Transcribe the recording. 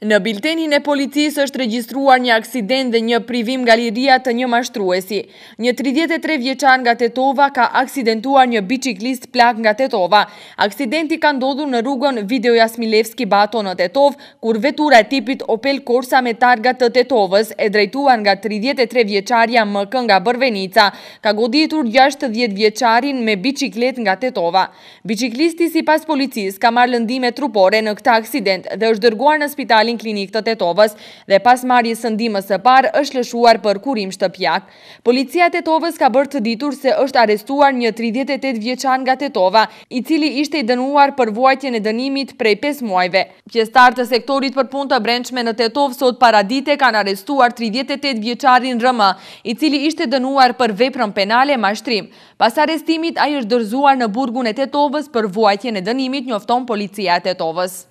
Në biltenin e policisë është regjistruar një aksident dhe një privim galeria të një mashtruesi. Një 33 vjeqar nga Tetova ka aksidentuar një biciklist plak nga Tetova. Aksidenti ka ndodhur në rrugën Video Jasmilevski Bato në Tetov, kur vetura e tipit Opel Corsa me targa të Tetovës e drejtuar nga 33 më MK nga Bërvenica, ka goditur 60 vjeçarin me biciklet nga Tetova. Biciklisti sipas policisë ka marrë lëndime trupore në këtë aksident dhe është dërguar në spital në Klinik të Tetovës dhe pas marjes sëndimës së parë është lëshuar për kurim shtëpjak. Policia Tetovës ka bërë të ditur se është arestuar një 38 vjeçan nga Tetova, i cili ishte i dënuar për vuajtjen e dënimit prej 5 muajve. Pjestar të sektorit për pun të brendshme në Tetovë sot paradite kanë arestuar 38 vjeçarin rëmë, i cili ishte dënuar për veprën penale mashtrim. Pas arestimit, a i është dërzuar në burgun e Tetovës për vuajtjen e dënimit njofton policia Tetovës.